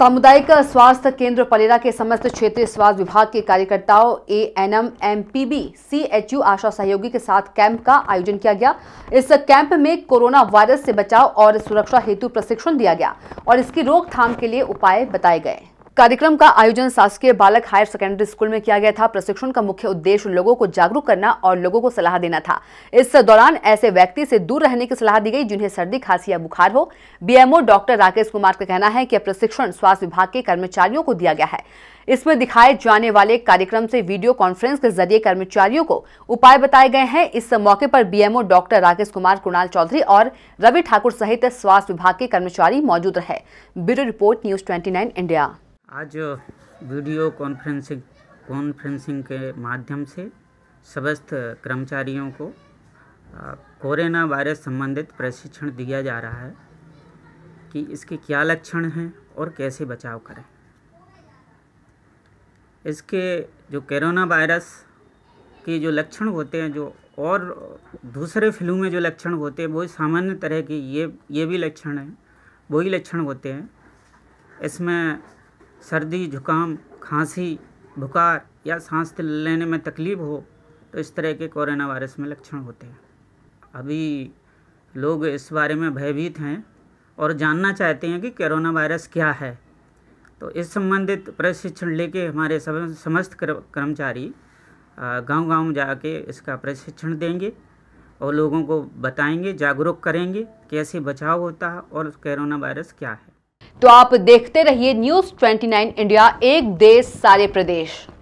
सामुदायिक स्वास्थ्य केंद्र पलेरा के समस्त क्षेत्रीय स्वास्थ्य विभाग के कार्यकर्ताओं A N M M P B C H U ASHA सहयोगी के साथ कैंप का आयोजन किया गया इस कैंप में कोरोना वायरस से बचाव और सुरक्षा हेतु प्रशिक्षण दिया गया और इसकी रोकथाम के लिए उपाय बताए गए कार्यक्रम का आयोजन शासकीय बालक हायर सेकेंडरी स्कूल में किया गया था प्रशिक्षण का मुख्य उद्देश्य लोगों को जागरूक करना और लोगों को सलाह देना था इस दौरान ऐसे व्यक्ति से दूर रहने की सलाह दी गई जिन्हें सर्दी खांसी या बुखार हो बीएमओ डॉक्टर राकेश कुमार का कहना है कि यह प्रशिक्षण स्वास्थ्य विभाग के कर्मचारियों को दिया गया है इसमें दिखाए जाने वाले कार्यक्रम से वीडियो कॉन्फ्रेंस के जरिए कर्मचारियों को उपाय बताए गए हैं इस मौके पर बीएमओ डॉक्टर राकेश कुमार कुणाल चौधरी और रवि ठाकुर सहित स्वास्थ्य विभाग के कर्मचारी मौजूद रहे bureau report news nine India आज वीडियो कॉन्फ्रेंसिंग कॉन्फ्रेंसिंग के माध्यम से समस्त कर्मचारियों को कोरोना वायरस संबंधित प्रशिक्षण दिया जा रहा है कि इसके क्या लक्षण हैं और कैसे बचाव करें इसके जो कोरोना वायरस के जो लक्षण होते हैं जो और दूसरे फ्लू में जो लक्षण होते हैं वो सामान्य तरह के ये ये भी लक्षण हैं वही लक्षण होते हैं इसमें सर्दी जुकाम खांसी बुखार या सांस लेने में तकलीफ हो तो इस तरह के कोरोना वायरस में लक्षण होते हैं अभी लोग इस बारे में भयभीत हैं और जानना चाहते हैं कि कोरोना वायरस क्या है तो इस संबंधित प्रशिक्षण लेके हमारे सब समस्त कर्मचारी गांव-गांव जाके इसका प्रशिक्षण देंगे और लोगों को बताएंगे जागरूक करेंगे कैसे बचाव होता है और कोरोना वायरस क्या है तो आप देखते रहिए न्यूज 29 इंडिया एक देश सारे प्रदेश